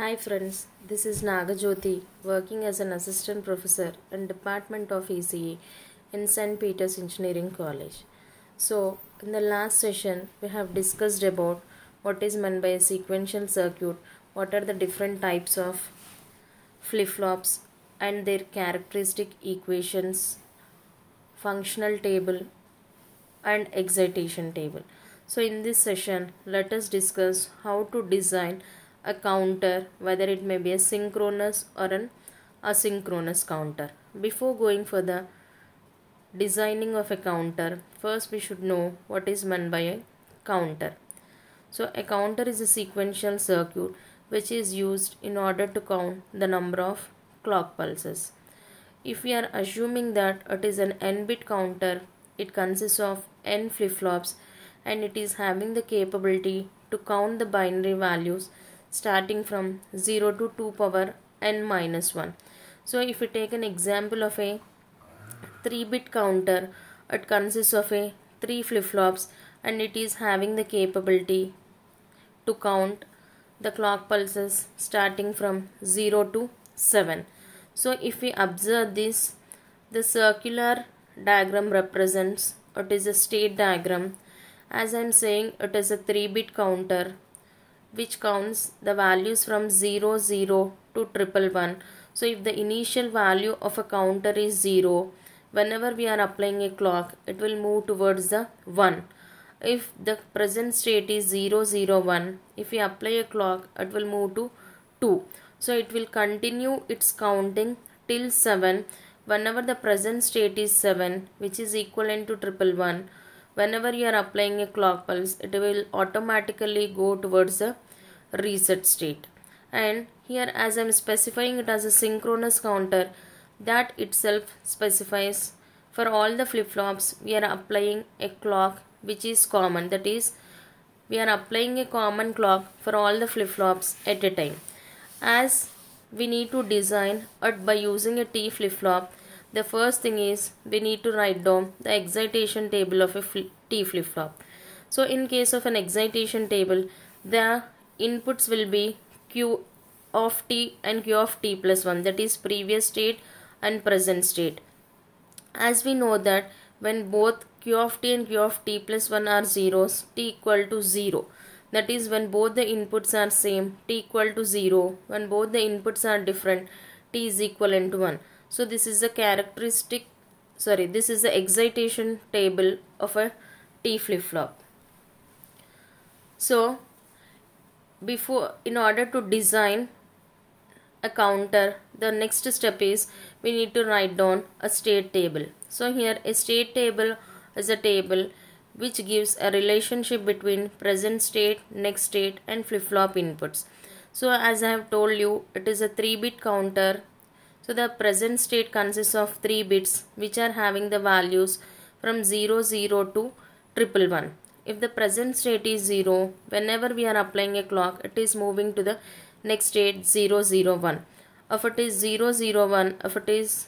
Hi friends, this is Nagajyoti working as an assistant professor in Department of ECE in St. Peter's Engineering College. So, in the last session, we have discussed about what is meant by a sequential circuit, what are the different types of flip-flops and their characteristic equations, functional table and excitation table. So, in this session, let us discuss how to design a counter whether it may be a synchronous or an asynchronous counter. Before going for the designing of a counter first we should know what is meant by a counter. So a counter is a sequential circuit which is used in order to count the number of clock pulses. If we are assuming that it is an n-bit counter, it consists of n flip-flops and it is having the capability to count the binary values starting from 0 to 2 power n minus 1. So if we take an example of a 3 bit counter, it consists of a 3 flip flops and it is having the capability to count the clock pulses starting from 0 to 7. So if we observe this, the circular diagram represents it is a state diagram. As I am saying it is a 3 bit counter which counts the values from 0, 0 to triple one. So if the initial value of a counter is 0, whenever we are applying a clock, it will move towards the 1. If the present state is 0, 0, 1, if we apply a clock, it will move to 2. So it will continue its counting till 7. Whenever the present state is 7, which is equivalent to triple one whenever you are applying a clock pulse it will automatically go towards the reset state and here as I'm specifying it as a synchronous counter that itself specifies for all the flip-flops we are applying a clock which is common that is we are applying a common clock for all the flip-flops at a time as we need to design it by using a T flip-flop the first thing is we need to write down the excitation table of a fl T flip-flop. So in case of an excitation table, the inputs will be Q of T and Q of T plus 1 that is previous state and present state. As we know that when both Q of T and Q of T plus 1 are zeros, T equal to 0. That is when both the inputs are same, T equal to 0. When both the inputs are different, T is equivalent to 1. So this is the characteristic, sorry, this is the excitation table of a T flip-flop. So before, in order to design a counter, the next step is we need to write down a state table. So here a state table is a table which gives a relationship between present state, next state and flip-flop inputs. So as I have told you, it is a 3-bit counter so the present state consists of 3 bits which are having the values from 00, 0 to 111. If the present state is 0, whenever we are applying a clock, it is moving to the next state 001. If it is 001, if it is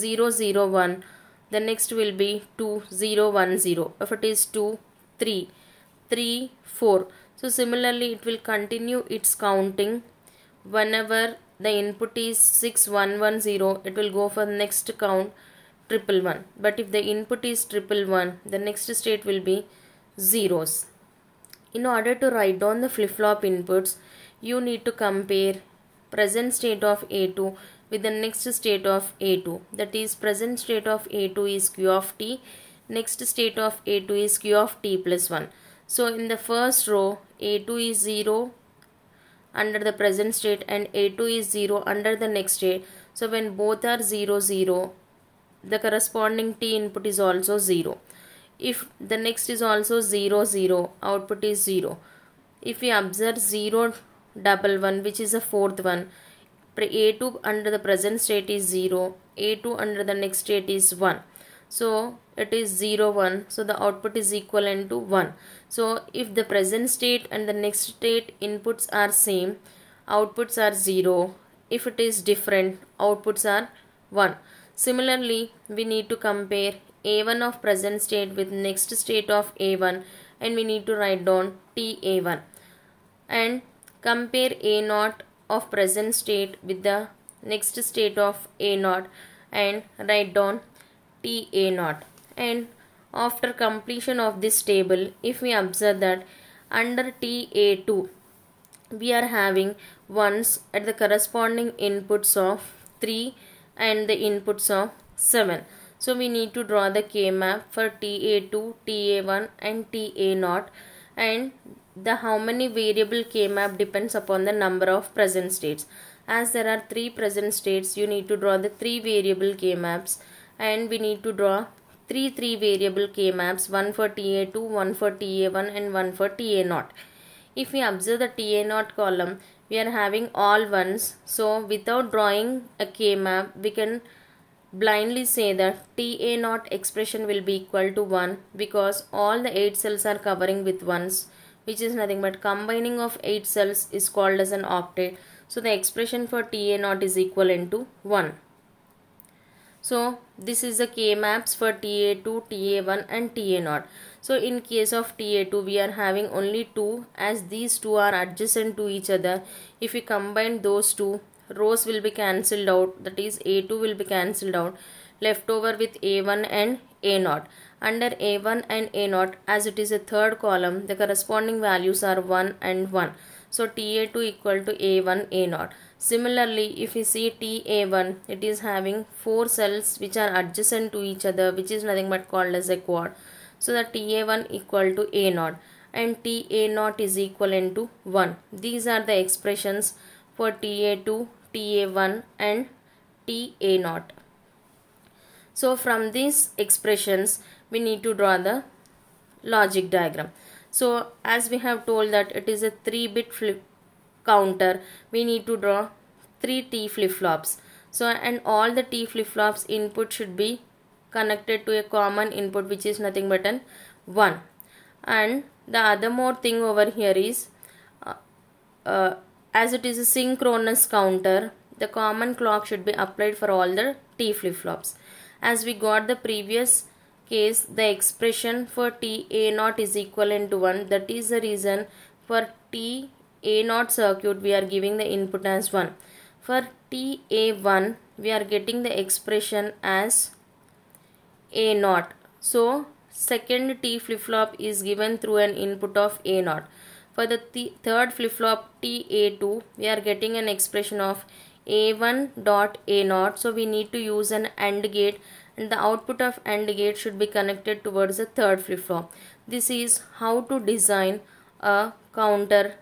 001, the next will be 2010. If it is 2, 3, 3, 4. So similarly, it will continue its counting whenever the input is 6110 it will go for next count triple one but if the input is triple one the next state will be zeros in order to write down the flip-flop inputs you need to compare present state of a2 with the next state of a2 that is present state of a2 is q of t next state of a2 is q of t plus 1 so in the first row a2 is 0 under the present state and A2 is 0 under the next state. So when both are 0, 0, the corresponding T input is also 0. If the next is also 0, 0, output is 0. If we observe 0, double 1 which is the fourth one, A2 under the present state is 0, A2 under the next state is 1 so it is 0 1 so the output is equivalent to 1 so if the present state and the next state inputs are same outputs are 0 if it is different outputs are 1 similarly we need to compare a1 of present state with next state of a1 and we need to write down ta1 and compare a0 of present state with the next state of a0 and write down TA 0 and after completion of this table if we observe that under TA2 we are having ones at the corresponding inputs of 3 and the inputs of 7 so we need to draw the K map for TA2 TA1 and TA0 and the how many variable K map depends upon the number of present states as there are three present states you need to draw the three variable K maps and we need to draw three three variable k maps one for ta2 one for ta1 and one for ta0 if we observe the ta0 column we are having all ones so without drawing a k map we can blindly say that ta0 expression will be equal to 1 because all the 8 cells are covering with ones which is nothing but combining of 8 cells is called as an octet so the expression for ta0 is equivalent to 1 so this is the K maps for TA2, TA1 and TA0. So in case of TA2 we are having only 2 as these two are adjacent to each other. If we combine those two rows will be cancelled out that is A2 will be cancelled out left over with A1 and A0. Under A1 and A0 as it is a third column the corresponding values are 1 and 1. So TA2 equal to A1 A0. Similarly, if we see TA1, it is having four cells which are adjacent to each other which is nothing but called as a quad. So the TA1 equal to A0 and TA0 is equivalent to 1. These are the expressions for TA2, TA1 and TA0. So from these expressions, we need to draw the logic diagram. So as we have told that it is a 3 bit flip counter we need to draw 3 T flip flops. So and all the T flip flops input should be connected to a common input which is nothing but an 1 and the other more thing over here is uh, uh, as it is a synchronous counter the common clock should be applied for all the T flip flops as we got the previous case the expression for T A naught is equivalent to 1 that is the reason for T A naught circuit we are giving the input as 1. For T A1 we are getting the expression as A naught. So second T flip flop is given through an input of A naught. For the th third flip flop TA2 we are getting an expression of A1 dot A naught. So we need to use an AND gate and the output of AND gate should be connected towards the third flip-flop. This is how to design a counter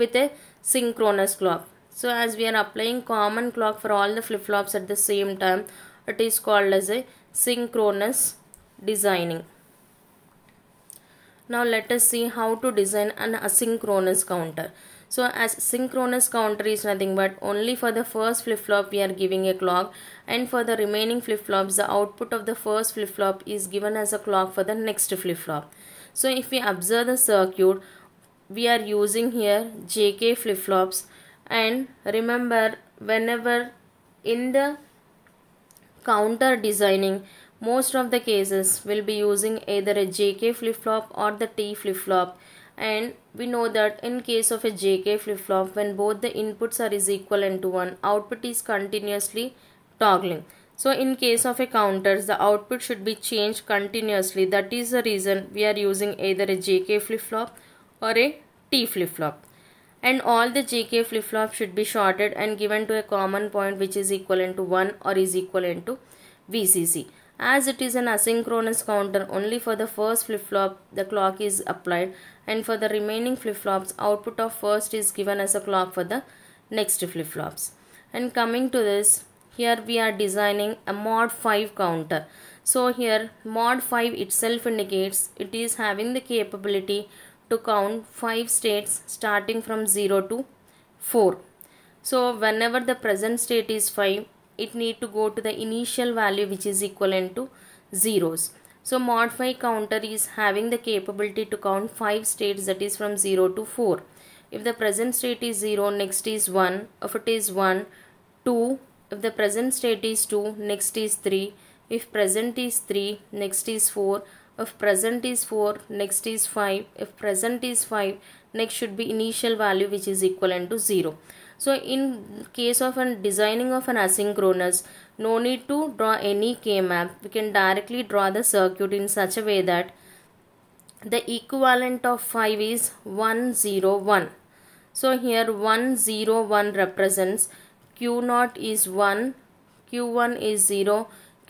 with a synchronous clock. So as we are applying common clock for all the flip-flops at the same time, it is called as a synchronous designing. Now let us see how to design an asynchronous counter. So as synchronous counter is nothing but only for the first flip-flop we are giving a clock and for the remaining flip-flops the output of the first flip-flop is given as a clock for the next flip-flop. So if we observe the circuit we are using here JK flip-flops and remember whenever in the counter designing most of the cases will be using either a JK flip-flop or the T flip-flop and we know that in case of a JK flip-flop when both the inputs are is equivalent to 1 output is continuously toggling. So in case of a counters the output should be changed continuously that is the reason we are using either a JK flip-flop or a T flip-flop and all the JK flip-flop should be shorted and given to a common point which is equivalent to 1 or is equivalent to VCC. As it is an asynchronous counter, only for the first flip-flop the clock is applied and for the remaining flip-flops output of first is given as a clock for the next flip-flops. And coming to this, here we are designing a mod 5 counter. So here mod 5 itself indicates it is having the capability to count 5 states starting from 0 to 4. So whenever the present state is 5, it need to go to the initial value which is equivalent to zeros. So mod 5 counter is having the capability to count 5 states that is from 0 to 4. If the present state is 0, next is 1. If it is 1, 2. If the present state is 2, next is 3. If present is 3, next is 4. If present is 4, next is 5. If present is 5, next should be initial value which is equivalent to 0 so in case of a designing of an asynchronous no need to draw any k map we can directly draw the circuit in such a way that the equivalent of 5 is 101 so here 101 represents q0 is 1 q1 is 0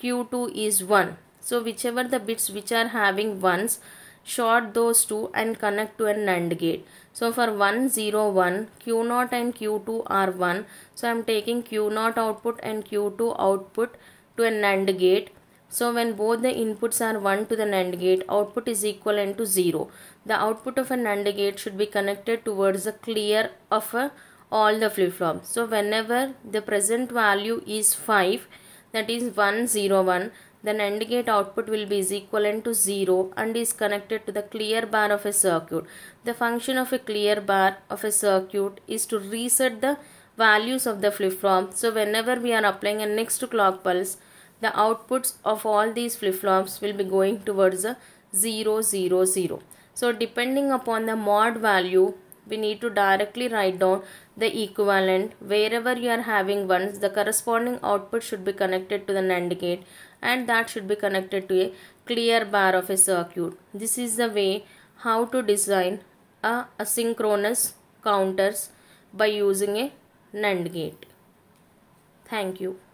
q2 is 1 so whichever the bits which are having ones short those two and connect to an NAND gate. So for 101, Q0 and Q2 are 1. So I am taking Q0 output and Q2 output to a NAND gate. So when both the inputs are 1 to the NAND gate, output is equivalent to 0. The output of a NAND gate should be connected towards the clear of a, uh, all the flip-flops. So whenever the present value is 5, that is 101, then AND gate output will be equivalent to 0 and is connected to the clear bar of a circuit. The function of a clear bar of a circuit is to reset the values of the flip-flop. So whenever we are applying a next clock pulse, the outputs of all these flip-flops will be going towards the 0, 0, 0. So depending upon the mod value, we need to directly write down the equivalent wherever you are having ones the corresponding output should be connected to the NAND gate and that should be connected to a clear bar of a circuit. This is the way how to design a asynchronous counters by using a NAND gate. Thank you.